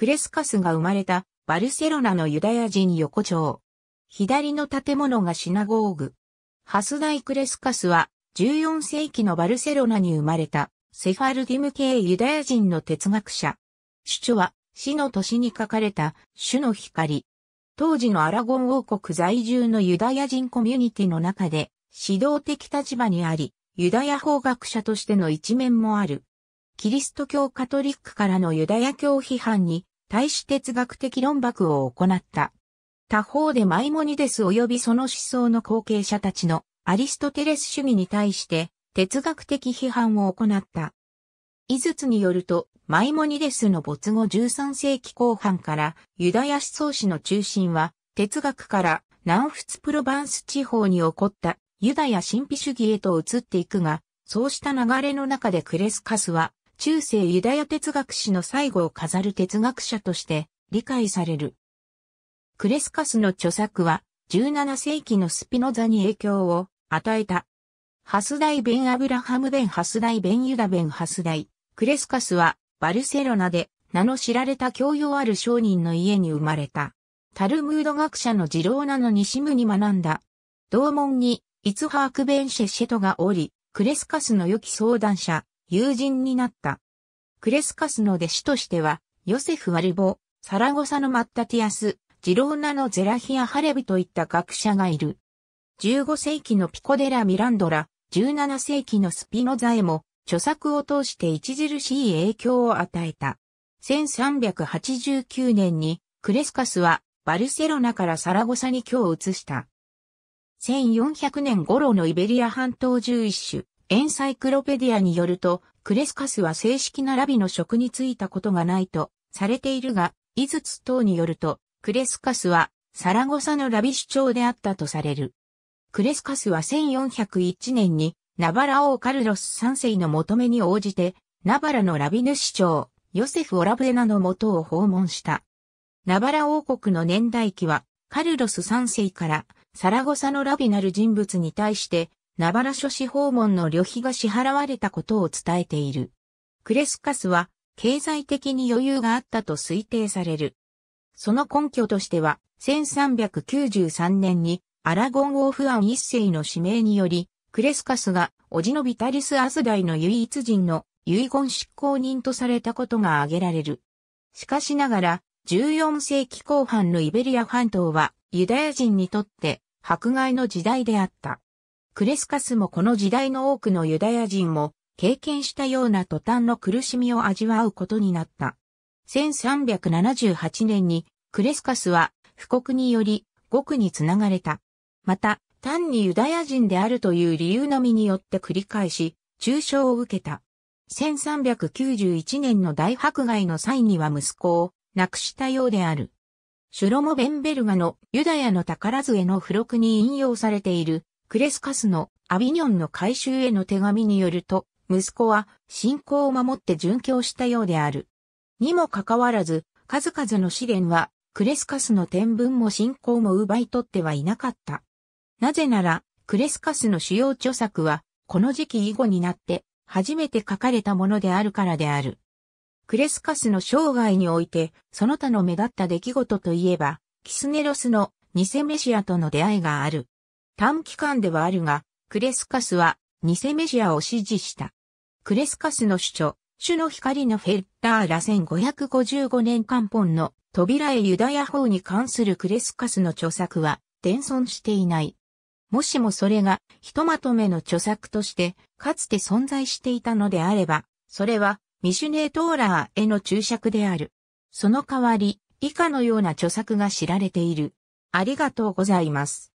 クレスカスが生まれたバルセロナのユダヤ人横丁。左の建物がシナゴーグ。ハスダイ・クレスカスは14世紀のバルセロナに生まれたセファルディム系ユダヤ人の哲学者。主は死の年に書かれた主の光。当時のアラゴン王国在住のユダヤ人コミュニティの中で指導的立場にあり、ユダヤ法学者としての一面もある。キリスト教カトリックからのユダヤ教批判に対し哲学的論爆を行った。他方でマイモニデス及びその思想の後継者たちのアリストテレス主義に対して哲学的批判を行った。遺術によると、マイモニデスの没後13世紀後半からユダヤ思想史の中心は哲学から南仏プロバンス地方に起こったユダヤ神秘主義へと移っていくが、そうした流れの中でクレスカスは中世ユダヤ哲学史の最後を飾る哲学者として理解される。クレスカスの著作は17世紀のスピノザに影響を与えた。ハスダイ・ベン・アブラハム・ベン・ハスダイ・ベン・ユダ・ベン・ハスダイ。クレスカスはバルセロナで名の知られた教養ある商人の家に生まれた。タルムード学者のジローナの西武に学んだ。同門に、イツハーク・ベンシェ・シェトがおり、クレスカスの良き相談者、友人になった。クレスカスの弟子としては、ヨセフ・ワルボ、サラゴサのマッタティアス、ジローナのゼラヒア・ハレビといった学者がいる。15世紀のピコデラ・ミランドラ、17世紀のスピノザエも、著作を通して著しい影響を与えた。1389年に、クレスカスは、バルセロナからサラゴサに居を移した。1400年頃のイベリア半島11種、エンサイクロペディアによると、クレスカスは正式なラビの職に就いたことがないとされているが、イズツ等によると、クレスカスはサラゴサのラビ首長であったとされる。クレスカスは1401年にナバラ王カルロス3世の求めに応じて、ナバラのラビヌ市長、ヨセフ・オラブエナの元を訪問した。ナバラ王国の年代記は、カルロス3世からサラゴサのラビなる人物に対して、ナバラ諸子訪問の旅費が支払われたことを伝えている。クレスカスは経済的に余裕があったと推定される。その根拠としては、1393年にアラゴン王フアン一世の指名により、クレスカスがオジノビタリス・アスイの唯一人の遺言執行人とされたことが挙げられる。しかしながら、14世紀後半のイベリア半島はユダヤ人にとって迫害の時代であった。クレスカスもこの時代の多くのユダヤ人も経験したような途端の苦しみを味わうことになった。1378年にクレスカスは布告により語につながれた。また、単にユダヤ人であるという理由のみによって繰り返し、中傷を受けた。1391年の大迫害の際には息子を亡くしたようである。シュロモ・ベンベルガのユダヤの宝図への付録に引用されているクレスカスのアビニョンの改修への手紙によると、息子は信仰を守って殉教したようである。にもかかわらず、数々の試練は、クレスカスの天文も信仰も奪い取ってはいなかった。なぜなら、クレスカスの主要著作は、この時期以後になって、初めて書かれたものであるからである。クレスカスの生涯において、その他の目立った出来事といえば、キスネロスの偽メシアとの出会いがある。短期間ではあるが、クレスカスは偽メシアを支持した。クレスカスの主張、主の光のフェッラーラ1555年間本の扉へユダヤ法に関するクレスカスの著作は伝存していない。もしもそれがひとまとめの著作としてかつて存在していたのであれば、それはミシュネートーラーへの注釈である。その代わり、以下のような著作が知られている。ありがとうございます。